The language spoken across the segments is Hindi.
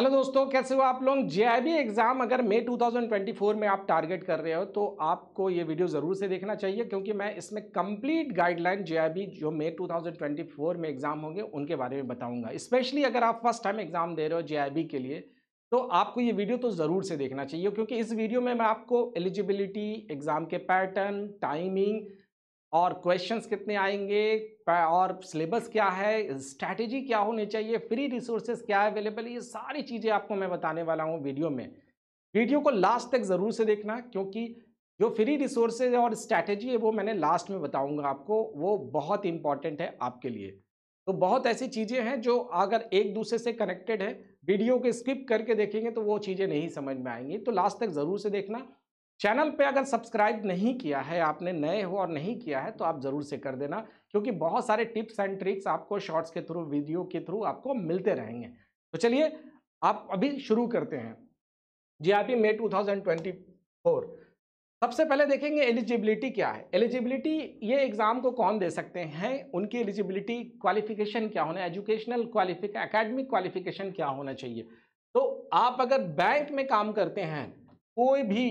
हेलो दोस्तों कैसे हो आप लोग जे एग्ज़ाम अगर मई 2024 में आप टारगेट कर रहे हो तो आपको ये वीडियो ज़रूर से देखना चाहिए क्योंकि मैं इसमें कंप्लीट गाइडलाइन जे जो मई 2024 में एग्ज़ाम होंगे उनके बारे में बताऊंगा स्पेशली अगर आप फर्स्ट टाइम एग्ज़ाम दे रहे हो जे के लिए तो आपको ये वीडियो तो ज़रूर से देखना चाहिए क्योंकि इस वीडियो में मैं आपको एलिजिबिलिटी एग्ज़ाम के पैटर्न टाइमिंग और क्वेश्चंस कितने आएंगे और सिलेबस क्या है स्ट्रैटेजी क्या होनी चाहिए फ्री रिसोर्सेज क्या अवेलेबल ये सारी चीज़ें आपको मैं बताने वाला हूँ वीडियो में वीडियो को लास्ट तक ज़रूर से देखना क्योंकि जो फ्री रिसोर्सेज और स्ट्रैटेजी है वो मैंने लास्ट में बताऊँगा आपको वो बहुत इंपॉर्टेंट है आपके लिए तो बहुत ऐसी चीज़ें हैं जो अगर एक दूसरे से कनेक्टेड है वीडियो को स्किप करके देखेंगे तो वो चीज़ें नहीं समझ में आएंगी तो लास्ट तक ज़रूर से देखना चैनल पे अगर सब्सक्राइब नहीं किया है आपने नए हो और नहीं किया है तो आप ज़रूर से कर देना क्योंकि बहुत सारे टिप्स एंड ट्रिक्स आपको शॉर्ट्स के थ्रू वीडियो के थ्रू आपको मिलते रहेंगे तो चलिए आप अभी शुरू करते हैं जी आप पी मे टू सबसे पहले देखेंगे एलिजिबिलिटी क्या है एलिजिबिलिटी ये एग्ज़ाम को कौन दे सकते हैं उनकी एलिजिबिलिटी क्वालिफिकेशन क्या होना एजुकेशनल क्वालिफिक एकेडमिक क्वालिफिकेशन क्या होना चाहिए तो आप अगर बैंक में काम करते हैं कोई भी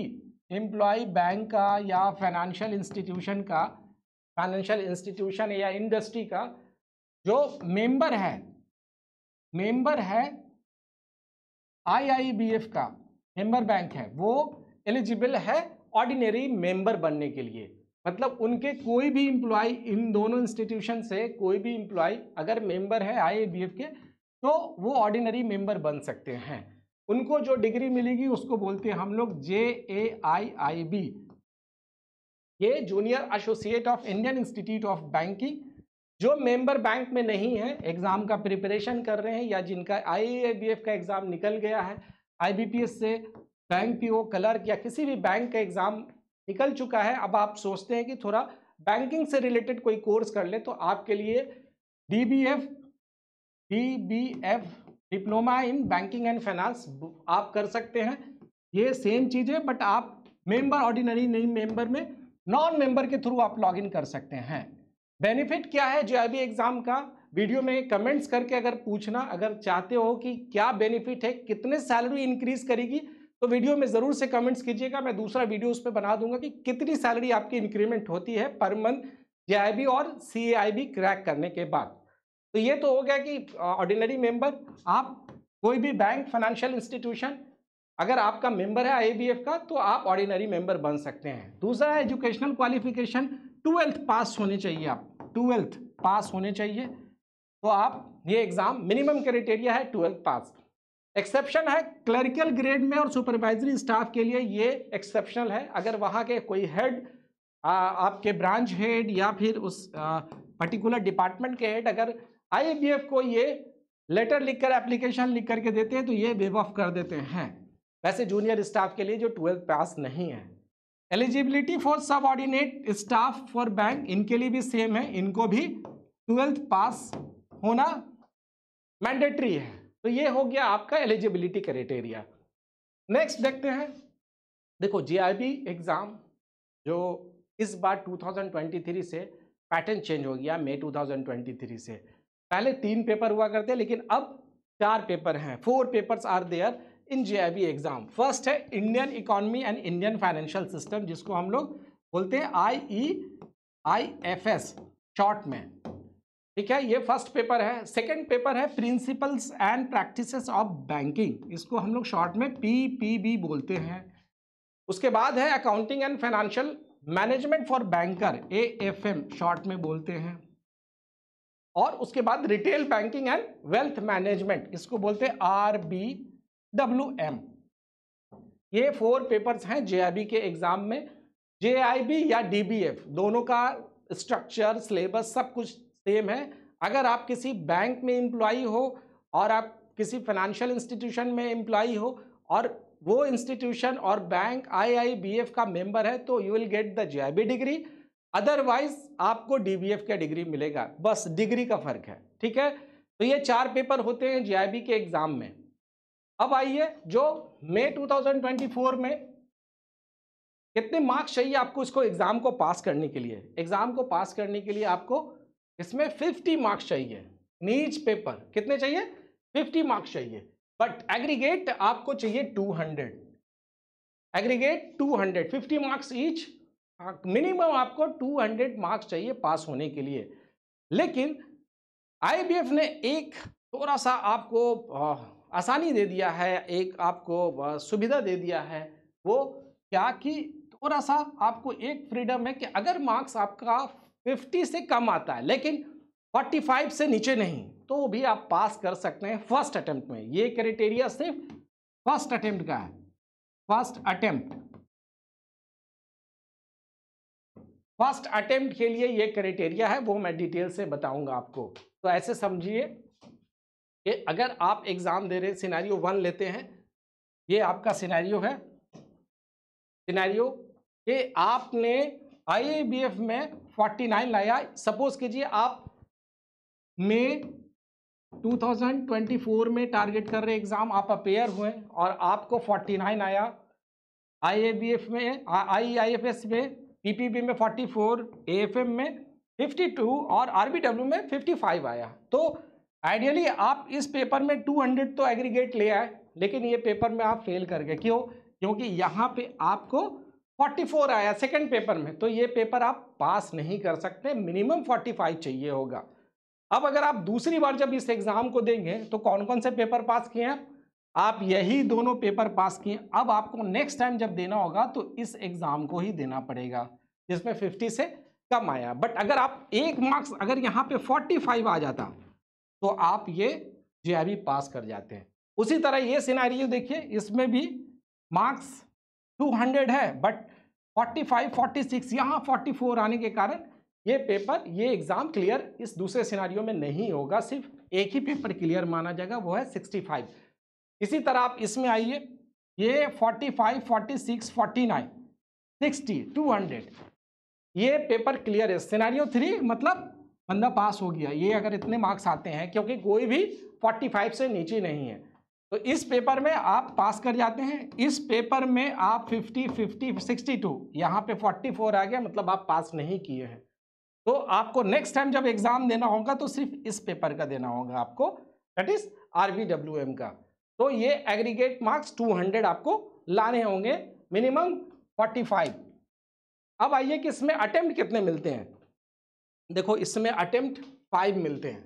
एम्प्लॉय बैंक का या फाइनेंशियल इंस्टीट्यूशन का फाइनेंशियल इंस्टीट्यूशन या इंडस्ट्री का जो मेंबर है मेंबर है आईआईबीएफ का मेंबर बैंक है वो एलिजिबल है ऑर्डिनरी मेंबर बनने के लिए मतलब उनके कोई भी इम्प्लॉय इन दोनों इंस्टीट्यूशन से कोई भी इम्प्लॉय अगर मेंबर है आईआईबीएफ के तो वो ऑर्डिनरी मेंबर बन सकते हैं उनको जो डिग्री मिलेगी उसको बोलते हैं हम लोग J A I I B ये junior associate of Indian institute of banking जो मेंबर बैंक में नहीं है एग्ज़ाम का प्रिपरेशन कर रहे हैं या जिनका आई का एग्ज़ाम निकल गया है आई से बैंक पी क्लर्क या किसी भी बैंक का एग्ज़ाम निकल चुका है अब आप सोचते हैं कि थोड़ा बैंकिंग से रिलेटेड कोई कोर्स कर ले तो आपके लिए D B F D B F diploma in banking and finance आप कर सकते हैं ये सेम चीज़ है बट आप मेंबर ऑर्डिनरी नहीं मेंबर में नॉन मेंबर के थ्रू आप लॉगिन कर सकते हैं बेनिफिट क्या है जो एग्ज़ाम का वीडियो में कमेंट्स करके अगर पूछना अगर चाहते हो कि क्या बेनिफिट है कितने सैलरी इंक्रीज करेगी तो वीडियो में ज़रूर से कमेंट्स कीजिएगा मैं दूसरा वीडियो उस पर बना दूंगा कि कितनी सैलरी आपकी इंक्रीमेंट होती है पर मंथ जे और सी क्रैक करने के बाद तो ये तो हो गया कि ऑर्डिनरी मेंबर आप कोई भी बैंक फाइनेंशियल इंस्टीट्यूशन अगर आपका मेंबर है आईबीएफ का तो आप ऑर्डिनरी मेंबर बन सकते हैं दूसरा है एजुकेशनल क्वालिफिकेशन ट्वेल्थ पास होने चाहिए आप ट्वेल्थ पास होने चाहिए तो आप ये एग्ज़ाम मिनिमम क्राइटेरिया है ट्वेल्थ पास एक्सेप्शन है क्लरिकल ग्रेड में और सुपरवाइजरी स्टाफ के लिए ये एक्सेप्शनल है अगर वहाँ के कोई हेड आपके ब्रांच हेड या फिर उस पर्टिकुलर डिपार्टमेंट के हेड अगर आई e को ये लेटर लिखकर एप्लीकेशन लिख करके देते हैं तो ये ऑफ कर देते हैं वैसे जूनियर स्टाफ के लिए जो ट्वेल्थ पास नहीं है eligibility for subordinate staff for bank इनके लिए भी सेम है इनको भी ट्वेल्थ पास होना मैंडेटरी है तो ये हो गया आपका एलिजिबिलिटी क्राइटेरिया नेक्स्ट देखते हैं देखो जी एग्ज़ाम जो इस बार 2023 से पैटर्न चेंज हो गया मई 2023 से पहले तीन पेपर हुआ करते हैं लेकिन अब चार पेपर हैं four papers are there in J exam first है Indian economy and Indian financial system जिसको हम लोग बोलते हैं I E I F S short में ठीक है ये फर्स्ट पेपर है सेकंड पेपर है principles and practices of banking इसको हम लोग शॉर्ट में पी पी बी बोलते हैं उसके बाद है accounting and financial management for banker A F M short में बोलते हैं और उसके बाद retail banking and wealth management इसको बोलते हैं आर बी डब्ल्यू एम ये फोर पेपर्स हैं जे के एग्जाम में जे या डी दोनों का स्ट्रक्चर सिलेबस सब कुछ सेम है अगर आप किसी बैंक में इम्प्लॉई हो और आप किसी फाइनेंशियल इंस्टीट्यूशन में इम्प्लॉई हो और वो इंस्टीट्यूशन और बैंक आई का मेंबर है तो you will get the J degree otherwise आपको डीबीएफ का डिग्री मिलेगा बस डिग्री का फर्क है ठीक है तो ये चार पेपर होते हैं जीआईबी के एग्जाम में अब आइए जो मई 2024 में कितने मार्क्स चाहिए आपको इसको एग्जाम को पास करने के लिए एग्जाम को पास करने के लिए आपको इसमें 50 मार्क्स चाहिए नीच पेपर कितने चाहिए 50 मार्क्स चाहिए बट एग्रीगेट आपको चाहिए 200 एग्रीगेट 200 50 मार्क्स ईच मिनिमम हाँ, आपको 200 मार्क्स चाहिए पास होने के लिए लेकिन आईबीएफ ने एक थोड़ा सा आपको आसानी दे दिया है एक आपको सुविधा दे दिया है वो क्या कि थोड़ा सा आपको एक फ्रीडम है कि अगर मार्क्स आपका 50 से कम आता है लेकिन 45 से नीचे नहीं तो भी आप पास कर सकते हैं फर्स्ट अटेम्प्ट में ये क्राइटेरिया सिर्फ फर्स्ट अटेम्प्ट का है फर्स्ट अटेम्प्ट फर्स्ट अटेम्प्ट के लिए ये क्राइटेरिया है वो मैं डिटेल से बताऊंगा आपको तो ऐसे समझिए कि अगर आप एग्ज़ाम दे रहे सिनारियो वन लेते हैं ये आपका सिनारियो है सिनारियो कि आपने आई में 49 लाया सपोज कीजिए आप मई 2024 में टारगेट कर रहे एग्ज़ाम आप अपेयर हुए और आपको 49 आया आई में आई में पीपीपी में 44 एएफएम में 52 और आरबीडब्ल्यू में 55 आया तो आइडियली आप इस पेपर में 200 तो एग्रीगेट ले आए लेकिन ये पेपर में आप फेल कर गए क्यों क्योंकि यहाँ पे आपको 44 आया सेकंड पेपर में तो ये पेपर आप पास नहीं कर सकते मिनिमम 45 चाहिए होगा अब अगर आप दूसरी बार जब इस एग्ज़ाम को देंगे तो कौन कौन से पेपर पास किए हैं आप यही दोनों पेपर पास किए अब आपको नेक्स्ट टाइम जब देना होगा तो इस एग्जाम को ही देना पड़ेगा जिसमें 50 से कम आया बट अगर आप एक मार्क्स अगर यहाँ पे 45 आ जाता तो आप ये जे पास कर जाते हैं उसी तरह ये सिनारियो देखिए इसमें भी मार्क्स 200 है बट 45, 46 यहाँ 44 आने के कारण ये पेपर ये एग्ज़ाम क्लियर इस दूसरे सिनारियों में नहीं होगा सिर्फ एक ही पेपर क्लियर माना जाएगा वो है सिक्सटी इसी तरह आप इसमें आइए ये 45, 46, 49, 60, 200 ये पेपर क्लियर है सिनारियो थ्री मतलब बंदा पास हो गया ये अगर इतने मार्क्स आते हैं क्योंकि कोई भी 45 से नीचे नहीं है तो इस पेपर में आप पास कर जाते हैं इस पेपर में आप 50, 50, 62 यहाँ पे 44 आ गया मतलब आप पास नहीं किए हैं तो आपको नेक्स्ट टाइम जब एग्ज़ाम देना होगा तो सिर्फ इस पेपर का देना होगा आपको दैट इज़ आर का तो ये एग्रीगेट मार्क्स 200 आपको लाने होंगे मिनिमम 45 अब आइए कि इसमें अटेम्प्ट कितने मिलते हैं देखो इसमें अटेम्प्ट फाइव मिलते हैं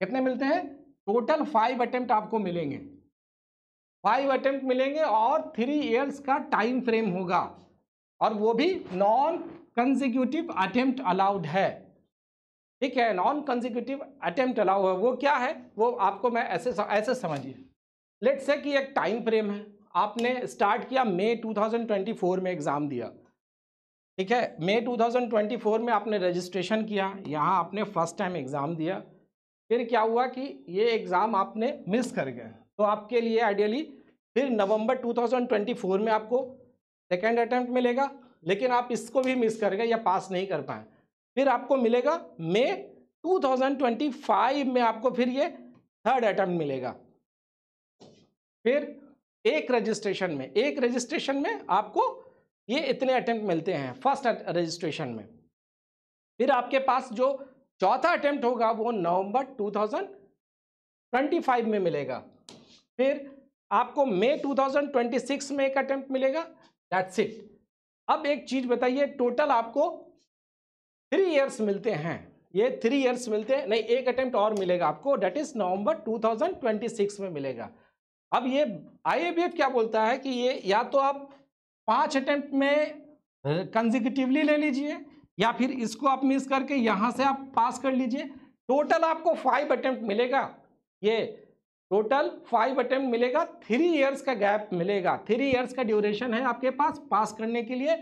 कितने मिलते हैं टोटल फाइव अटेम्प्ट आपको मिलेंगे फाइव अटेम्प्ट मिलेंगे और थ्री इयर्स का टाइम फ्रेम होगा और वो भी नॉन कंजिक्यूटिव अटेम्प्ट अलाउड है ठीक है नॉन कंजिक्यूटिव अटेम्प्ट अलाउड है वो क्या है वो आपको मैं ऐसे ऐसे समझिए लेट्स से कि एक टाइम फ्रेम है आपने स्टार्ट किया मई 2024 में एग्ज़ाम दिया ठीक है मई 2024 में आपने रजिस्ट्रेशन किया यहाँ आपने फर्स्ट टाइम एग्ज़ाम दिया फिर क्या हुआ कि ये एग्ज़ाम आपने मिस कर गए तो आपके लिए आइडियली फिर नवंबर 2024 में आपको सेकेंड अटैम्प्ट मिलेगा लेकिन आप इसको भी मिस कर गए या पास नहीं कर पाए फिर आपको मिलेगा मई 2025 में आपको फिर ये थर्ड अटैम्प्ट मिलेगा फिर एक रजिस्ट्रेशन में एक रजिस्ट्रेशन में आपको ये इतने अटैम्प्ट मिलते हैं फर्स्ट रजिस्ट्रेशन में फिर आपके पास जो चौथा अटैम्प्ट होगा वो नवंबर 2025 में मिलेगा फिर आपको मई 2026 में एक अटैम्प्ट मिलेगा दैट्स इट अब एक चीज बताइए टोटल आपको थ्री इयर्स मिलते हैं ये थ्री इयर्स मिलते हैं नहीं एक अटैम्प्ट और मिलेगा आपको डेट इज नवंबर 2026 में मिलेगा अब ये आईएबीएफ क्या बोलता है कि ये या तो आप पांच अटेम्प्ट में कंजिकटिवली ले लीजिए या फिर इसको आप मिस करके यहां से आप पास कर लीजिए टोटल आपको फाइव अटेम्प्ट मिलेगा ये टोटल फाइव अटेम्प्ट मिलेगा थ्री इयर्स का गैप मिलेगा थ्री इयर्स का ड्यूरेशन है आपके पास पास करने के लिए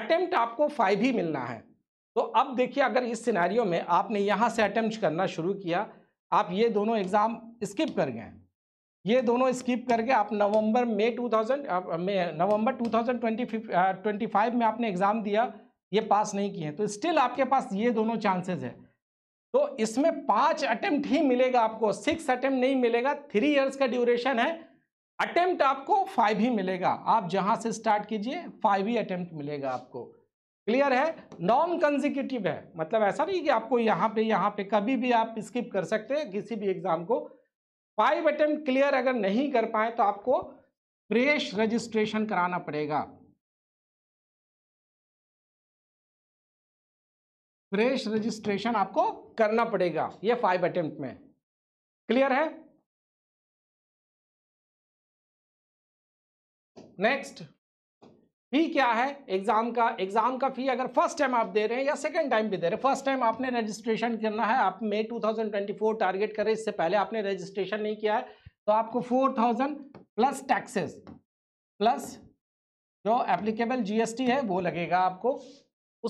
अटेम्प्ट आपको फाइव ही मिलना है तो अब देखिए अगर इस सिनेरियो में आपने यहाँ से अटेम्प्ट करना शुरू किया आप ये दोनों एग्ज़ाम स्किप कर गए ये दोनों स्किप करके आप नवंबर में 2000 में नवंबर 2025 में आपने एग्ज़ाम दिया ये पास नहीं किए तो स्टिल आपके पास ये दोनों चांसेस है तो इसमें पांच अटेम्प्ट ही मिलेगा आपको सिक्स अटेम्प्ट नहीं मिलेगा थ्री इयर्स का ड्यूरेशन है अटेम्प्ट आपको फाइव ही मिलेगा आप जहां से स्टार्ट कीजिए फाइव ही अटेम्प्ट मिलेगा आपको क्लियर है नॉन कंजिक्यूटिव है मतलब ऐसा नहीं कि आपको यहाँ पे यहाँ पे कभी भी आप स्किप कर सकते हैं किसी भी एग्जाम को फाइव अटेम्प्ट क्लियर अगर नहीं कर पाए तो आपको फ्रेश रजिस्ट्रेशन कराना पड़ेगा फ्रेश रजिस्ट्रेशन आपको करना पड़ेगा ये फाइव अटेम्प्ट में क्लियर है नेक्स्ट फी क्या है एग्जाम का एग्जाम का फी अगर फर्स्ट टाइम आप दे रहे हैं या सेकंड टाइम भी दे रहे हैं फर्स्ट टाइम आपने रजिस्ट्रेशन करना है आप मई 2024 टारगेट करें इससे पहले आपने रजिस्ट्रेशन नहीं किया है तो आपको 4000 प्लस टैक्सेस प्लस जो एप्लीकेबल जीएसटी है वो लगेगा आपको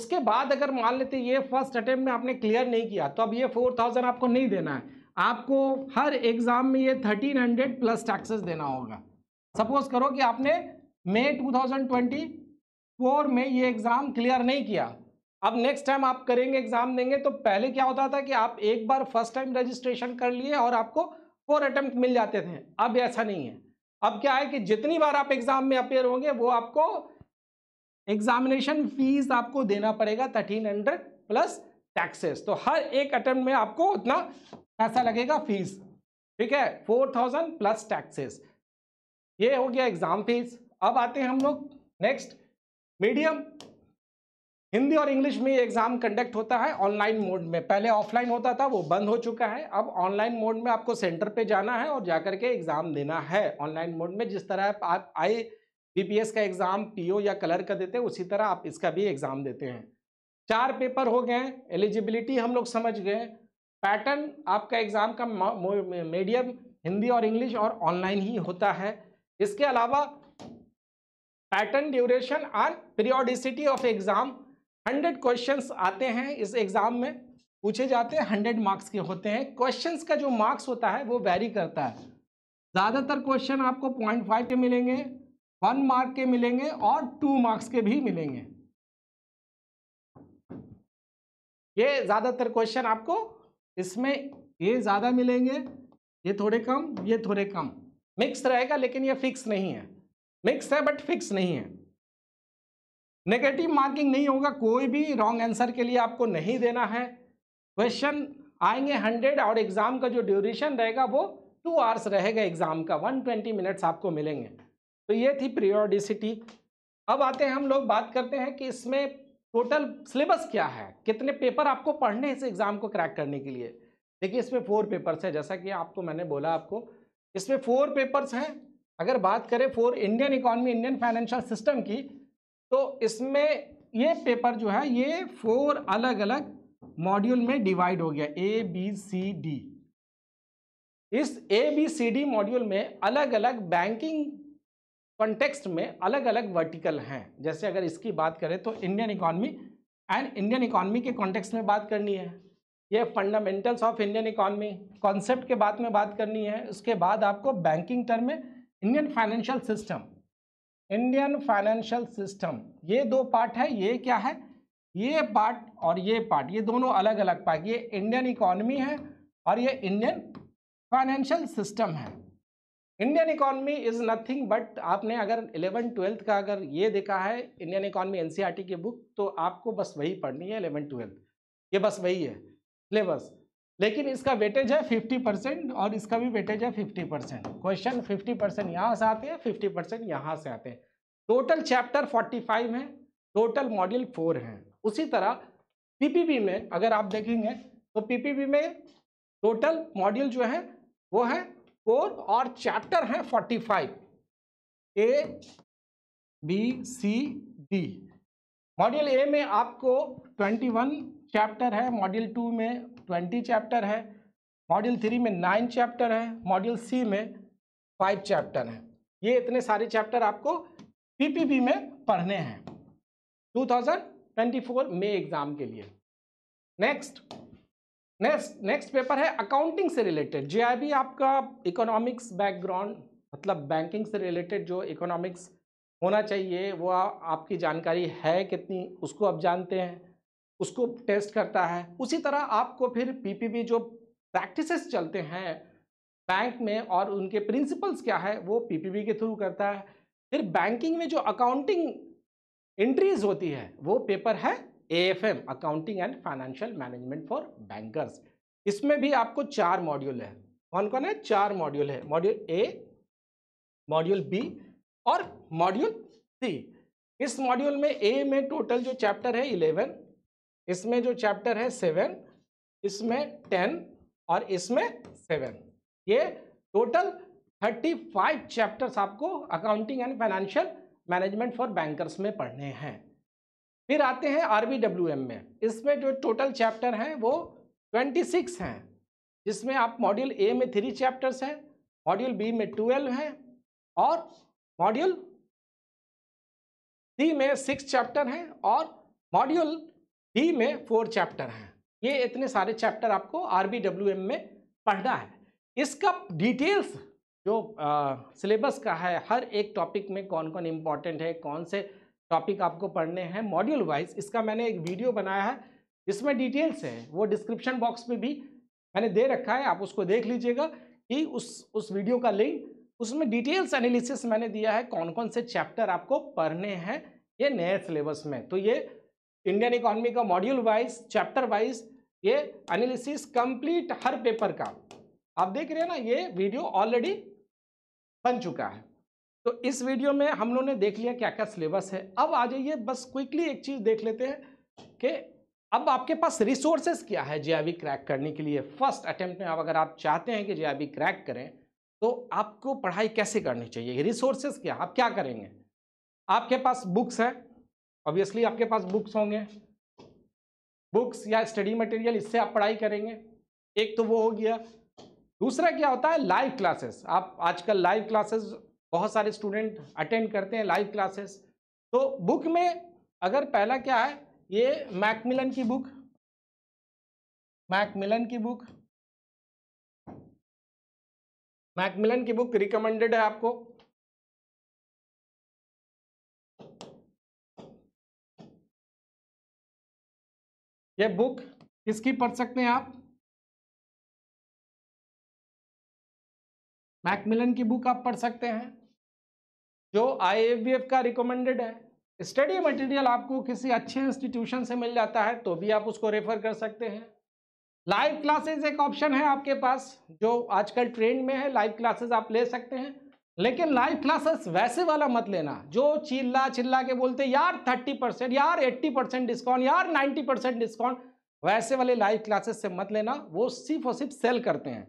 उसके बाद अगर मान लेते ये फर्स्ट अटेम्प्ट में आपने क्लियर नहीं किया तो अब ये फोर थाउजेंड आपको नहीं देना है आपको हर एग्जाम में ये थर्टीन हंड्रेड प्लस टैक्सेस देना होगा सपोज करो कि आपने मई फोर में ये एग्ज़ाम क्लियर नहीं किया अब नेक्स्ट टाइम आप करेंगे एग्ज़ाम देंगे तो पहले क्या होता था कि आप एक बार फर्स्ट टाइम रजिस्ट्रेशन कर लिए और आपको फोर अटेम्प्ट मिल जाते थे अब ऐसा नहीं है अब क्या है कि जितनी बार आप एग्ज़ाम में अपेयर होंगे वो आपको एग्जामिनेशन फीस आपको देना पड़ेगा थर्टीन हंड्रेड प्लस टैक्सेस तो हर एक अटेम्प्ट में आपको उतना पैसा लगेगा फीस ठीक है फोर थाउजेंड प्लस टैक्सेस ये हो गया एग्जाम फीस अब आते हैं हम लोग नेक्स्ट मीडियम हिंदी और इंग्लिश में एग्जाम कंडक्ट होता है ऑनलाइन मोड में पहले ऑफलाइन होता था वो बंद हो चुका है अब ऑनलाइन मोड में आपको सेंटर पे जाना है और जाकर के एग्जाम देना है ऑनलाइन मोड में जिस तरह आप आई बीपीएस का एग्जाम पीओ या कलर का देते हैं उसी तरह आप इसका भी एग्जाम देते हैं चार पेपर हो गए एलिजिबिलिटी हम लोग समझ गए पैटर्न आपका एग्जाम का मीडियम हिंदी और इंग्लिश और ऑनलाइन ही होता है इसके अलावा पैटर्न ड्यूरेशन और periodicity of exam hundred questions आते हैं इस एग्जाम में पूछे जाते हैं हंड्रेड मार्क्स के होते हैं क्वेश्चंस का जो मार्क्स होता है वो वेरी करता है ज़्यादातर क्वेश्चन आपको पॉइंट फाइव के मिलेंगे वन मार्क के मिलेंगे और टू मार्क्स के भी मिलेंगे ये ज़्यादातर क्वेश्चन आपको इसमें ये ज़्यादा मिलेंगे ये थोड़े कम ये थोड़े कम मिक्स रहेगा लेकिन ये फिक्स नहीं है मिक्स है बट फिक्स नहीं है नेगेटिव मार्किंग नहीं होगा कोई भी रॉन्ग आंसर के लिए आपको नहीं देना है क्वेश्चन आएंगे हंड्रेड और एग्जाम का जो ड्यूरेशन रहेगा वो टू आवर्स रहेगा एग्जाम का वन ट्वेंटी मिनट्स आपको मिलेंगे तो ये थी प्रियोडिसिटी अब आते हैं हम लोग बात करते हैं कि इसमें टोटल सिलेबस क्या है कितने पेपर आपको पढ़ने इस एग्ज़ाम को क्रैक करने के लिए देखिए इसमें फोर पेपर्स हैं जैसा कि आपको मैंने बोला आपको इसमें फोर पेपर्स हैं अगर बात करें for Indian economy Indian financial system की तो इसमें ये पेपर जो है ये फोर अलग अलग मॉड्यूल में डिवाइड हो गया ए बी सी डी इस A B C D module में अलग अलग बैंकिंग कॉन्टेक्स्ट में अलग अलग वर्टिकल हैं जैसे अगर इसकी बात करें तो Indian economy and Indian economy के कॉन्टेक्स्ट में बात करनी है ये fundamentals of Indian economy concept के बाद में बात करनी है उसके बाद आपको बैंकिंग टर्म में Indian financial system Indian financial system ये दो पार्ट है ये क्या है ये पार्ट और ये पार्ट ये दोनों अलग अलग पार्ट ये इंडियन इकोनॉमी है और ये इंडियन फाइनेंशियल सिस्टम है Indian economy is nothing but आपने अगर इलेवन ट्वेल्थ का अगर ये देखा है इंडियन इकोनॉमी एनसीईआरटी की बुक तो आपको बस वही पढ़नी है इलेवन ट्वेल्थ ये बस वही है सिलेबस लेकिन इसका वेटेज है 50 परसेंट और इसका भी वेटेज है 50 परसेंट क्वेश्चन 50 परसेंट यहाँ से आते हैं 50 परसेंट यहाँ से आते हैं टोटल चैप्टर 45 है टोटल मॉड्यूल 4 है उसी तरह पीपीबी में अगर आप देखेंगे तो पीपीबी में टोटल मॉड्यूल जो है वो है फोर और चैप्टर है 45 A B C D module A में आपको वन चैप्टर है मॉड्यूल टू में ट्वेंटी चैप्टर है मॉड्यूल थ्री में नाइन चैप्टर है मॉड्यूल सी में फाइव चैप्टर हैं ये इतने सारे चैप्टर आपको पीपीबी में पढ़ने हैं 2024 में एग्जाम के लिए नेक्स्ट नेक्स्ट नेक्स्ट पेपर है अकाउंटिंग से रिलेटेड जे आपका इकोनॉमिक्स बैकग्राउंड मतलब बैंकिंग से रिलेटेड जो इकोनॉमिक्स होना चाहिए वो आ, आपकी जानकारी है कितनी उसको आप जानते हैं उसको टेस्ट करता है उसी तरह आपको फिर पीपीबी जो प्रैक्टिसेस चलते हैं बैंक में और उनके प्रिंसिपल्स क्या है वो पीपीबी के थ्रू करता है फिर बैंकिंग में जो अकाउंटिंग एंट्रीज होती है वो पेपर है AFM accounting and financial management for bankers इसमें भी आपको चार मॉड्यूल है कौन कौन है चार मॉड्यूल है मॉड्यूल ए मॉड्यूल बी और मॉड्यूल सी इस मॉड्यूल में ए में टोटल जो चैप्टर है इलेवन इसमें जो चैप्टर है सेवन इसमें टेन और इसमें सेवन ये टोटल थर्टी फाइव चैप्टर्स आपको accounting and financial management for bankers में पढ़ने हैं फिर आते हैं आर में इसमें जो टोटल चैप्टर हैं वो ट्वेंटी सिक्स हैं जिसमें आप मॉड्यूल ए में थ्री चैप्टर्स हैं मॉड्यूल बी में ट्वेल्व हैं और मॉड्यूल सी में सिक्स चैप्टर हैं और मॉड्यूल ही में फोर चैप्टर हैं ये इतने सारे चैप्टर आपको आर में पढ़ना है इसका डिटेल्स जो सिलेबस का है हर एक टॉपिक में कौन कौन इम्पॉर्टेंट है कौन से टॉपिक आपको पढ़ने हैं मॉड्यूल वाइज इसका मैंने एक वीडियो बनाया है जिसमें डिटेल्स है वो डिस्क्रिप्शन बॉक्स में भी मैंने दे रखा है आप उसको देख लीजिएगा कि उस उस वीडियो का लिंक उसमें डिटेल्स एनालिसिस मैंने दिया है कौन कौन से चैप्टर आपको पढ़ने हैं ये नए सिलेबस में तो ये इंडियन इकोनॉमी का मॉड्यूल वाइज चैप्टर वाइज ये एनालिसिस कंप्लीट हर पेपर का आप देख रहे हैं ना ये वीडियो ऑलरेडी बन चुका है तो इस वीडियो में हम लोगों ने देख लिया क्या क्या सिलेबस है अब आ जाइए बस क्विकली एक चीज़ देख लेते हैं कि अब आपके पास रिसोर्सेज क्या है जे क्रैक करने के लिए फर्स्ट अटेम्प्ट में अब अगर आप चाहते हैं कि जे क्रैक करें तो आपको पढ़ाई कैसे करनी चाहिए रिसोर्सेज क्या आप क्या करेंगे आपके पास बुक्स हैं ऑब्वियसली आपके पास बुक्स होंगे बुक्स या स्टडी मटेरियल इससे आप पढ़ाई करेंगे एक तो वो हो गया दूसरा क्या होता है लाइव क्लासेस आप आजकल लाइव क्लासेस बहुत सारे स्टूडेंट अटेंड करते हैं लाइव क्लासेस तो बुक में अगर पहला क्या है ये मैकमिलन की बुक मैकमिलन की बुक मैकमिलन की बुक रिकमेंडेड है आपको ये बुक किसकी पढ़ सकते हैं आप मैकमिलन की बुक आप पढ़ सकते हैं जो आई का रिकमेंडेड है स्टडी मटेरियल आपको किसी अच्छे इंस्टीट्यूशन से मिल जाता है तो भी आप उसको रेफर कर सकते हैं लाइव क्लासेस एक ऑप्शन है आपके पास जो आजकल ट्रेंड में है लाइव क्लासेस आप ले सकते हैं लेकिन लाइव क्लासेस वैसे वाला मत लेना जो चिल्ला चिल्ला के बोलते यार थर्टी परसेंट यार एट्टी परसेंट डिस्काउंट यार नाइन्टी परसेंट डिस्काउंट वैसे वाले लाइव क्लासेस से मत लेना वो सिर्फ और सिर्फ सेल करते हैं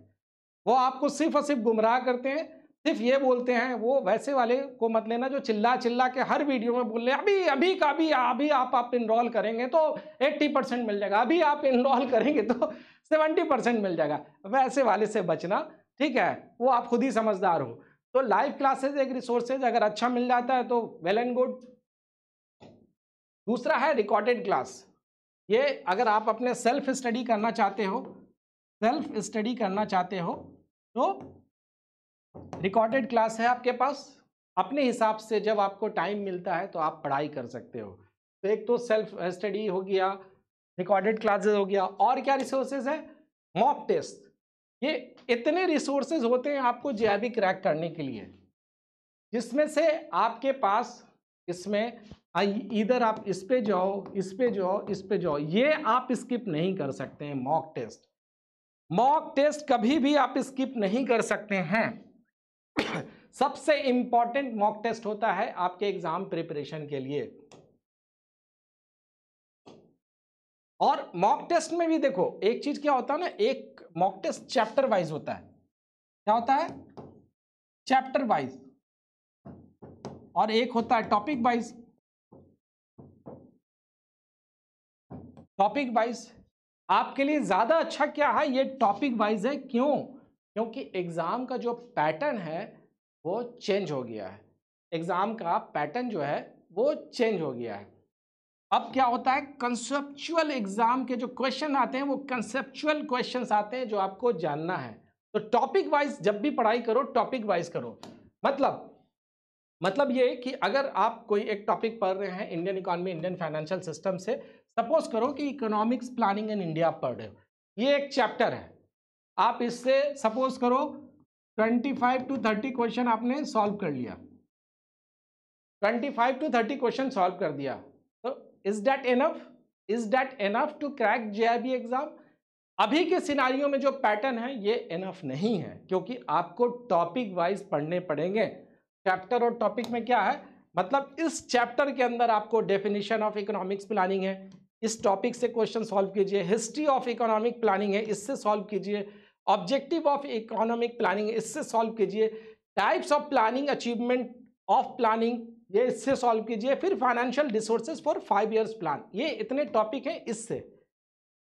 वो आपको सिर्फ और सिर्फ गुमराह करते हैं सिर्फ ये बोलते हैं वो वैसे वाले को मत लेना जो चिल्ला चिल्ला के हर वीडियो में बोल रहे हैं अभी अभी का अभी अभी आप आप इनरोल करेंगे तो 80 परसेंट मिल जाएगा अभी आप इनरोल करेंगे तो 70 परसेंट मिल जाएगा वैसे वाले से बचना ठीक है वो आप खुद ही समझदार हो तो लाइव क्लासेस एक रिसोर्सेज अगर अच्छा मिल जाता है तो वेल एंड गुड दूसरा है रिकॉर्डेड क्लास ये अगर आप अपने सेल्फ स्टडी करना चाहते हो सेल्फ स्टडी करना चाहते हो तो रिकॉर्डेड क्लास है आपके पास अपने हिसाब से जब आपको टाइम मिलता है तो आप पढ़ाई कर सकते हो तो एक तो सेल्फ स्टडी हो गया रिकॉर्डेड क्लासेस हो गया और क्या रिसोर्सेज है मॉक टेस्ट ये इतने रिसोर्सेज होते हैं आपको जैविक क्रैक करने के लिए जिसमें से आपके पास इसमें इधर आप इस पे जाओ इस पे जाओ इस पे जाओ ये आप स्किप नहीं कर सकते हैं मॉक टेस्ट मॉक टेस्ट कभी भी आप स्किप नहीं कर सकते हैं सबसे इम्पॉर्टेंट मॉक टेस्ट होता है आपके एग्ज़ाम प्रिपरेशन के लिए और मॉक टेस्ट में भी देखो एक चीज क्या होता है ना एक मॉक टेस्ट चैप्टर वाइज होता है क्या होता है चैप्टर वाइज और एक होता है टॉपिक वाइज टॉपिक वाइज आपके लिए ज्यादा अच्छा क्या है ये टॉपिक वाइज है क्यों क्योंकि एग्जाम का जो पैटर्न है वो चेंज हो गया है एग्जाम का पैटर्न जो है वो चेंज हो गया है अब क्या होता है कंसेप्चुअल एग्जाम के जो क्वेश्चन आते हैं वो कंसेप्चुअल क्वेश्चंस आते हैं जो आपको जानना है तो टॉपिक वाइज जब भी पढ़ाई करो टॉपिक वाइज करो मतलब मतलब ये कि अगर आप कोई एक टॉपिक पढ़ रहे हैं Indian economy Indian financial system से सपोज करो कि इकोनॉमिक्स प्लानिंग इन इंडिया आप पढ़ रहे हो ये एक चैप्टर है आप इससे सपोज करो 25 टू 30 क्वेश्चन आपने सॉल्व कर लिया 25 टू 30 क्वेश्चन सॉल्व कर दिया is that enough is that enough to crack JAIIB exam अभी के सिनारियों में जो पैटर्न है ये एनफ नहीं है क्योंकि आपको टॉपिक वाइज पढ़ने पड़ेंगे चैप्टर और टॉपिक में क्या है मतलब इस चैप्टर के अंदर आपको डेफिनेशन ऑफ इकोनॉमिक्स प्लानिंग है इस टॉपिक से क्वेश्चन सॉल्व कीजिए हिस्ट्री ऑफ इकोनॉमिक प्लानिंग है इससे सॉल्व कीजिए ऑब्जेक्टिव ऑफ इकोनॉमिक प्लानिंग इससे सॉल्व कीजिए types of planning achievement of planning ये इससे सॉल्व कीजिए फिर financial resources for five years plan ये इतने टॉपिक हैं इससे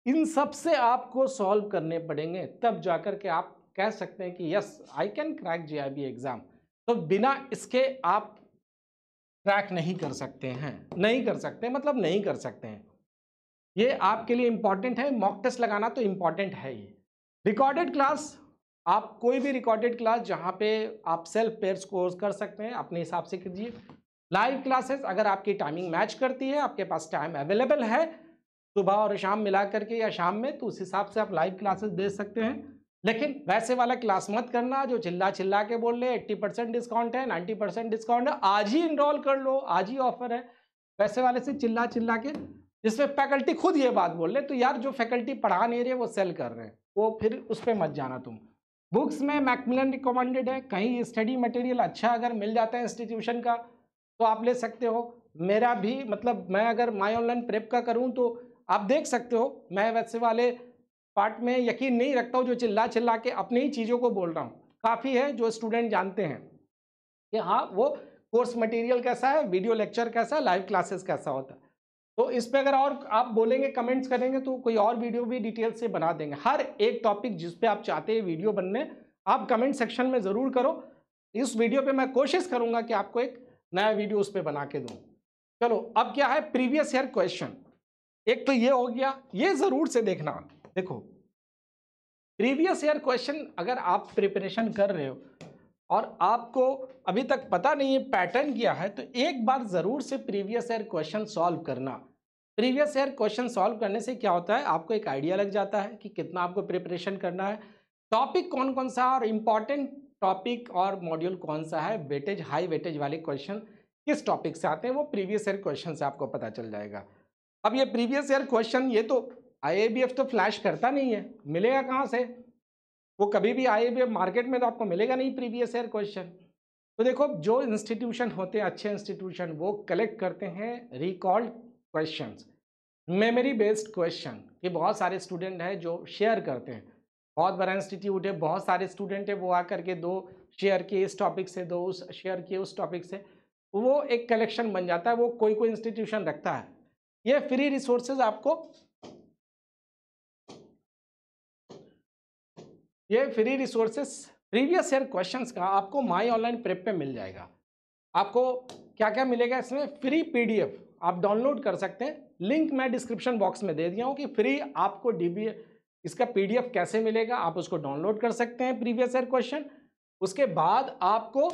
इन सब से आपको सॉल्व करने पड़ेंगे तब जाकर के आप कह सकते हैं कि yes I can crack J I B exam तो बिना इसके आप क्रैक नहीं कर सकते हैं नहीं कर सकते मतलब नहीं कर सकते हैं ये आपके लिए इम्पॉर्टेंट है मॉक टेस्ट लगाना तो इम्पॉर्टेंट है ये रिकॉर्डेड क्लास आप कोई भी रिकॉर्डेड क्लास जहाँ पे आप सेल्फ पेयर्स कोर्स कर सकते हैं अपने हिसाब से कीजिए लाइव क्लासेस अगर आपकी टाइमिंग मैच करती है आपके पास टाइम अवेलेबल है सुबह और शाम मिला करके या शाम में तो उस हिसाब से आप लाइव क्लासेस दे सकते हैं लेकिन वैसे वाला क्लास मत करना जो चिल्ला चिल्ला के बोल रहे एट्टी परसेंट डिस्काउंट है नाइन्टी परसेंट डिस्काउंट है आज ही इनरोल कर लो आज ही ऑफर है वैसे वाले से चिल्ला चिल्ला के जिसमें फैकल्टी खुद ये बात बोल रहे तो यार जो फैकल्टी पढ़ा नहीं रहे वो सेल कर रहे हैं वो फिर उस पर मत जाना तुम बुक्स में मैकमिलन रिकमेंडेड है कहीं स्टडी मटेरियल अच्छा अगर मिल जाता है इंस्टीट्यूशन का तो आप ले सकते हो मेरा भी मतलब मैं अगर माई ऑनलाइन प्रेप का करूँ तो आप देख सकते हो मैं वैसे वाले पार्ट में यकीन नहीं रखता हूँ जो चिल्ला चिल्ला के अपनी ही चीज़ों को बोल रहा हूँ काफ़ी है जो स्टूडेंट जानते हैं कि हाँ वो कोर्स मटेरियल कैसा है वीडियो लेक्चर कैसा है लाइव क्लासेस कैसा होता है तो इस पर अगर और आप बोलेंगे कमेंट्स करेंगे तो कोई और वीडियो भी डिटेल से बना देंगे हर एक टॉपिक जिस पे आप चाहते हैं वीडियो बनने आप कमेंट सेक्शन में ज़रूर करो इस वीडियो पे मैं कोशिश करूँगा कि आपको एक नया वीडियो उस पर बना के दूँ चलो अब क्या है प्रीवियस ईयर क्वेश्चन एक तो ये हो गया ये ज़रूर से देखना देखो प्रीवियस ईयर क्वेश्चन अगर आप प्रिपरेशन कर रहे हो और आपको अभी तक पता नहीं है पैटर्न क्या है तो एक बार ज़रूर से प्रीवियस ईयर क्वेश्चन सॉल्व करना प्रीवियस ईयर क्वेश्चन सॉल्व करने से क्या होता है आपको एक आइडिया लग जाता है कि कितना आपको प्रिपरेशन करना है टॉपिक कौन कौन सा और इम्पॉर्टेंट टॉपिक और मॉड्यूल कौन सा है वेटेज हाई वेटेज वाले क्वेश्चन किस टॉपिक से आते हैं वो प्रीवियस ईयर क्वेश्चन से आपको पता चल जाएगा अब ये प्रीवियस ईयर क्वेश्चन ये तो आई तो फ्लैश करता नहीं है मिलेगा कहाँ से वो कभी भी आई मार्केट में तो आपको मिलेगा नहीं प्रीवियस ईयर क्वेश्चन तो देखो जो इंस्टीट्यूशन होते हैं अच्छे इंस्टीट्यूशन वो कलेक्ट करते हैं recalled questions memory based question ये बहुत सारे स्टूडेंट हैं जो शेयर करते हैं बहुत बड़ा इंस्टीट्यूट है बहुत सारे स्टूडेंट है वो आकर के दो शेयर किए इस टॉपिक से दो उस शेयर किए उस टॉपिक से वो एक कलेक्शन बन जाता है वो कोई कोई इंस्टीट्यूशन रखता है ये फ्री रिसोर्सेज आपको ये free resources previous year questions का आपको माय ऑनलाइन प्रेप पे मिल जाएगा आपको क्या क्या मिलेगा इसमें फ्री पीडीएफ आप डाउनलोड कर सकते हैं लिंक मैं डिस्क्रिप्शन बॉक्स में दे दिया हूँ कि फ्री आपको डीबी इसका पीडीएफ कैसे मिलेगा आप उसको डाउनलोड कर सकते हैं प्रीवियस ईयर क्वेश्चन उसके बाद आपको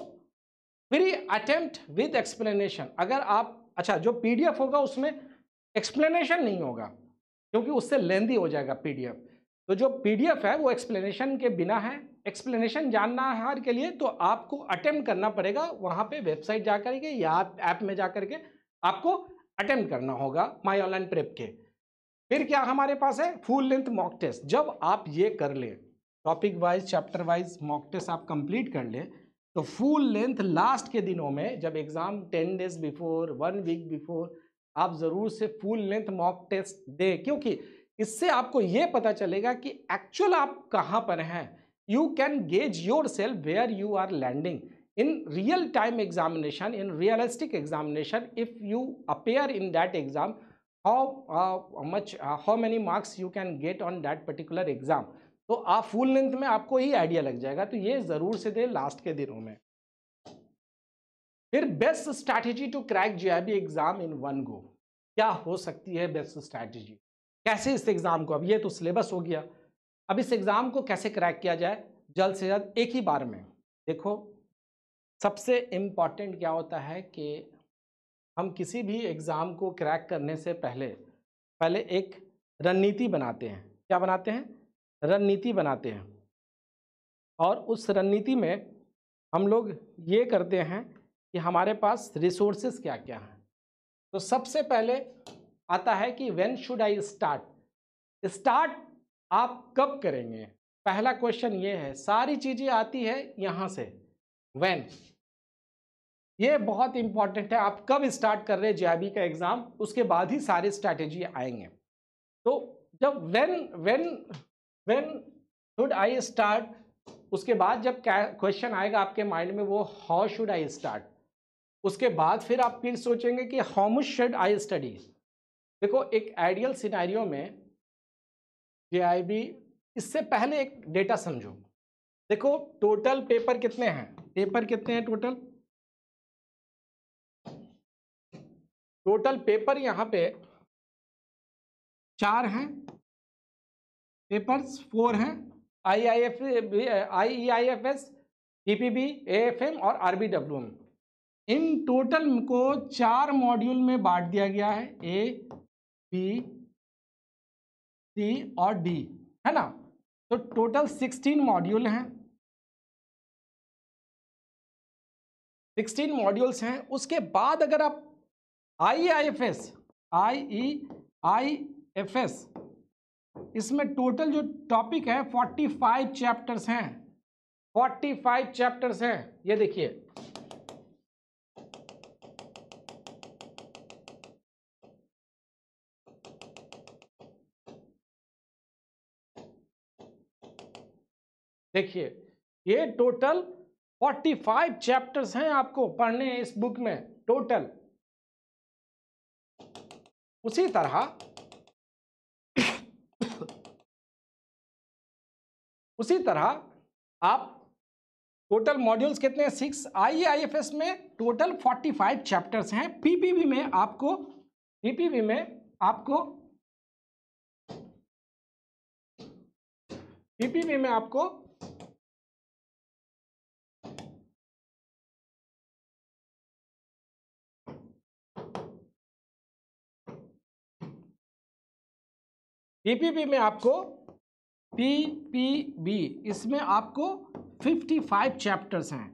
फ्री अटेम्प्ट विद एक्सप्लेनेशन अगर आप अच्छा जो पीडीएफ होगा उसमें एक्सप्लेनेशन नहीं होगा क्योंकि उससे लेंदी हो जाएगा पीडीएफ तो जो पीडीएफ है वो एक्सप्लेनेशन के बिना है एक्सप्लेनेशन जानना है हर के लिए तो आपको अटेम्प्ट करना पड़ेगा वहाँ पे वेबसाइट जा करके या ऐप में जा करके आपको अटेम्प्ट करना होगा माई ऑनलाइन प्रेप के फिर क्या हमारे पास है फुल लेंथ मॉक टेस्ट जब आप ये कर ले topic wise chapter wise mock test आप कंप्लीट कर ले तो फुल लेंथ लास्ट के दिनों में जब exam ten days before one week before आप ज़रूर से फुल लेंथ मॉक टेस्ट दें क्योंकि इससे आपको ये पता चलेगा कि एक्चुअल आप कहाँ पर हैं you can gauge yourself where you are landing in real time examination in realistic examination if you appear in that exam how uh, much uh, how many marks you can get on that particular exam तो आप फुल लेंथ में आपको ही आइडिया लग जाएगा तो ये जरूर से दे लास्ट के दिनों में फिर best strategy to crack B exam in one go क्या हो सकती है बेस्ट स्ट्रैटेजी कैसे इस एग्जाम को अब ये तो सिलेबस हो गया अब इस एग्जाम को कैसे क्रैक किया जाए जल्द से जल्द एक ही बार में देखो सबसे इम्पॉर्टेंट क्या होता है कि हम किसी भी एग्ज़ाम को क्रैक करने से पहले पहले एक रणनीति बनाते हैं क्या बनाते हैं रणनीति बनाते हैं और उस रणनीति में हम लोग ये करते हैं कि हमारे पास रिसोर्सेज क्या क्या हैं तो सबसे पहले आता है कि when should I start start आप कब करेंगे पहला क्वेश्चन ये है सारी चीज़ें आती है यहाँ से व्हेन ये बहुत इंपॉर्टेंट है आप कब स्टार्ट कर रहे हैं जेआईबी का एग्ज़ाम उसके बाद ही सारे स्ट्रैटेजी आएंगे तो जब when when when should I start उसके बाद जब क्वेश्चन आएगा आपके माइंड में वो हाउ शुड आई स्टार्ट उसके बाद फिर आप फिर सोचेंगे कि how much should I study देखो एक आइडियल सिनेरियो में जे इससे पहले एक डेटा समझो देखो टोटल पेपर कितने हैं पेपर कितने हैं टोटल टोटल पेपर यहाँ पे चार हैं पेपर्स फोर हैं I I F I E I F S F M और R B W M in total को चार मॉड्यूल में बांट दिया गया है ए बी सी और डी है ना तो टोटल सिक्सटीन मॉड्यूल हैं सिक्सटीन मॉड्यूल्स हैं उसके बाद अगर आप I I F S I E I F S इसमें टोटल जो टॉपिक है 45 चैप्टर्स हैं 45 चैप्टर्स हैं ये देखिए देखिए ये टोटल 45 चैप्टर्स हैं आपको पढ़ने इस बुक में टोटल उसी तरह उसी तरह आप टोटल मॉड्यूल्स कितने six I I F S में टोटल फोर्टी फाइव चैप्टर्स हैं पीपीवी में आपको पीपीवी में आपको पीपीवी में आपको पीपीबी में आपको पीपीबी इसमें आपको 55 चैप्टर्स हैं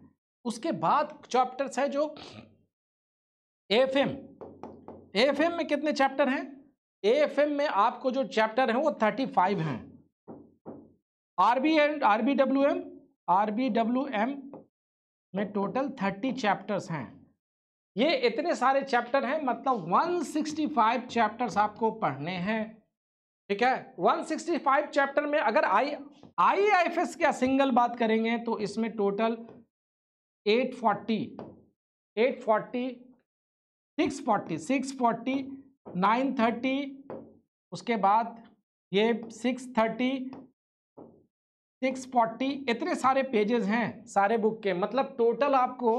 उसके बाद चैप्टर्स है जो एफएम एफएम में कितने चैप्टर हैं एफएम में आपको जो चैप्टर हैं वो 35 हैं आरबी एंड आरबीडब्ल्यूएम आरबीडब्ल्यूएम में टोटल 30 चैप्टर्स हैं ये इतने सारे चैप्टर हैं मतलब 165 चैप्टर्स आपको पढ़ने हैं ठीक है 165 चैप्टर में अगर आई आई एफ एस क्या सिंगल बात करेंगे तो इसमें टोटल 840 840 640 640 उसके बाद ये 630 640 इतने सारे पेजेस हैं सारे बुक के मतलब टोटल आपको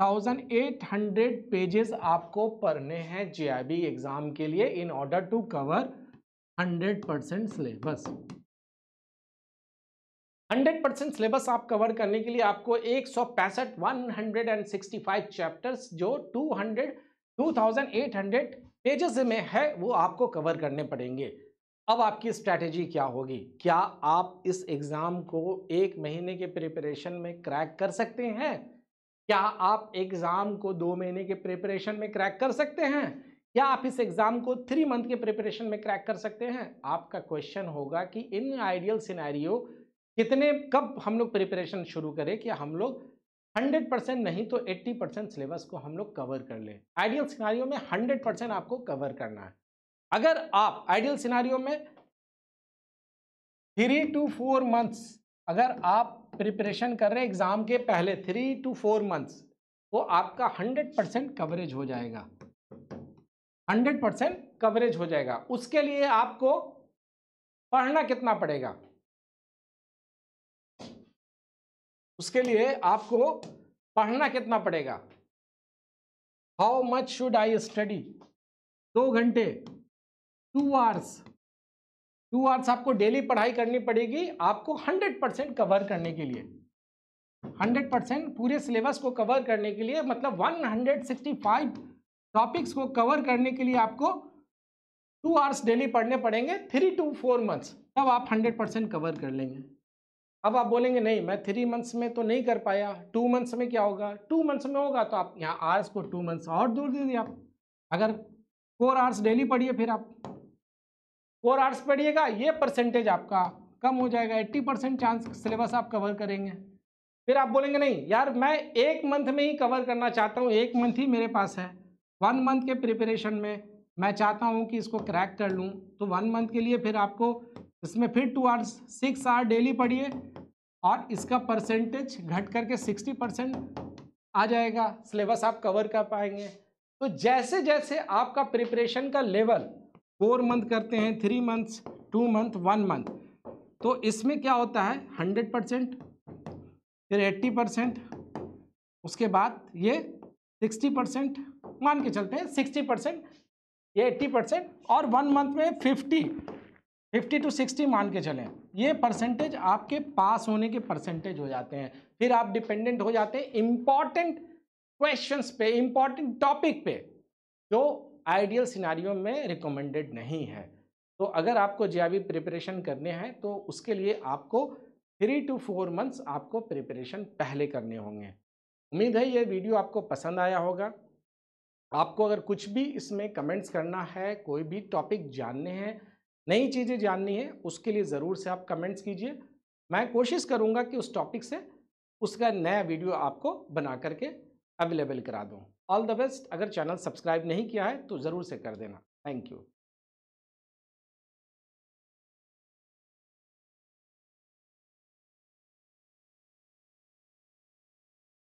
थाउजेंड एट हंड्रेड पेजेस आपको पढ़ने हैं जे एग्जाम के लिए in order to cover hundred percent syllabus hundred percent syllabus आप कवर करने के लिए आपको एक सौ पैंसठ one hundred and sixty five chapters जो two hundred two thousand eight hundred pages में है वो आपको कवर करने पड़ेंगे अब आपकी स्ट्रैटेजी क्या होगी क्या आप इस एग्ज़ाम को एक महीने के प्रिपरेशन में क्रैक कर सकते हैं क्या आप एग्ज़ाम को दो महीने के प्रिपरेशन में क्रैक कर सकते हैं या आप इस एग्ज़ाम को थ्री मंथ के प्रिपरेशन में क्रैक कर सकते हैं आपका क्वेश्चन होगा कि इन आइडियल सिनेरियो कितने कब हम लोग प्रिपरेशन शुरू करें कि हम लोग 100 परसेंट नहीं तो 80 परसेंट सिलेबस को हम लोग कवर कर लें आइडियल सिनारियों में 100 परसेंट आपको कवर करना है अगर आप आइडियल सिनारियो में थ्री टू फोर मंथ्स अगर आप प्रिपरेशन कर रहे हैं एग्ज़ाम के पहले थ्री टू फोर मंथ्स वो आपका हंड्रेड परसेंट कवरेज हो जाएगा हंड्रेड परसेंट कवरेज हो जाएगा उसके लिए आपको पढ़ना कितना पड़ेगा उसके लिए आपको पढ़ना कितना पड़ेगा how much should I study दो घंटे टू आवर्स टू आवर्स आपको डेली पढ़ाई करनी पड़ेगी आपको हंड्रेड परसेंट कवर करने के लिए हंड्रेड परसेंट पूरे सिलेबस को कवर करने के लिए मतलब one hundred sixty five topics को कवर करने के लिए आपको टू आवर्स डेली पढ़ने पड़ेंगे थ्री टू फोर मंथ्स तब आप हंड्रेड परसेंट कवर कर लेंगे अब आप बोलेंगे नहीं मैं थ्री मंथ्स में तो नहीं कर पाया टू मंथ्स में क्या होगा टू मंथ्स में होगा तो आप यहाँ आवर्स को टू मंथ्स और दूर दे दिए आप अगर फोर आवर्स डेली पढ़िए फिर आप फोर आवर्स पढ़िएगा ये परसेंटेज आपका कम हो जाएगा एट्टी परसेंट चांस सिलेबस आप कवर करेंगे फिर आप बोलेंगे नहीं यार मैं एक मंथ में ही कवर करना चाहता हूँ एक मंथ ही मेरे पास है वन मंथ के प्रिपरेशन में मैं चाहता हूँ कि इसको क्रैक कर लूँ तो वन मंथ के लिए फिर आपको इसमें फिर two hours six hour daily पढ़िए और इसका परसेंटेज घट करके सिक्सटी परसेंट आ जाएगा सिलेबस आप कवर कर पाएंगे तो जैसे जैसे आपका प्रिपरेशन का लेवल फोर मंथ करते हैं three months two month one month तो इसमें क्या होता है हंड्रेड परसेंट फिर एट्टी परसेंट उसके बाद ये सिक्सटी परसेंट मान के चलते हैं सिक्सटी परसेंट ये एट्टी परसेंट और वन मंथ में फिफ्टी फिफ्टी टू सिक्सटी मान के चलें ये परसेंटेज आपके पास होने के परसेंटेज हो जाते हैं फिर आप डिपेंडेंट हो जाते हैं इम्पॉर्टेंट क्वेश्चंस पे इम्पॉर्टेंट टॉपिक पे जो आइडियल सिनारी में रिकमेंडेड नहीं है तो अगर आपको जे प्रिपरेशन करने हैं तो उसके लिए आपको थ्री टू फोर मंथ्स आपको प्रिपरेशन पहले करने होंगे उम्मीद है ये वीडियो आपको पसंद आया होगा आपको अगर कुछ भी इसमें कमेंट्स करना है कोई भी टॉपिक जानने हैं नई चीज़ें जाननी है उसके लिए ज़रूर से आप कमेंट्स कीजिए मैं कोशिश करूँगा कि उस टॉपिक से उसका नया वीडियो आपको बना करके अवेलेबल करा दूँ ऑल द बेस्ट अगर चैनल सब्सक्राइब नहीं किया है तो ज़रूर से कर देना थैंक यू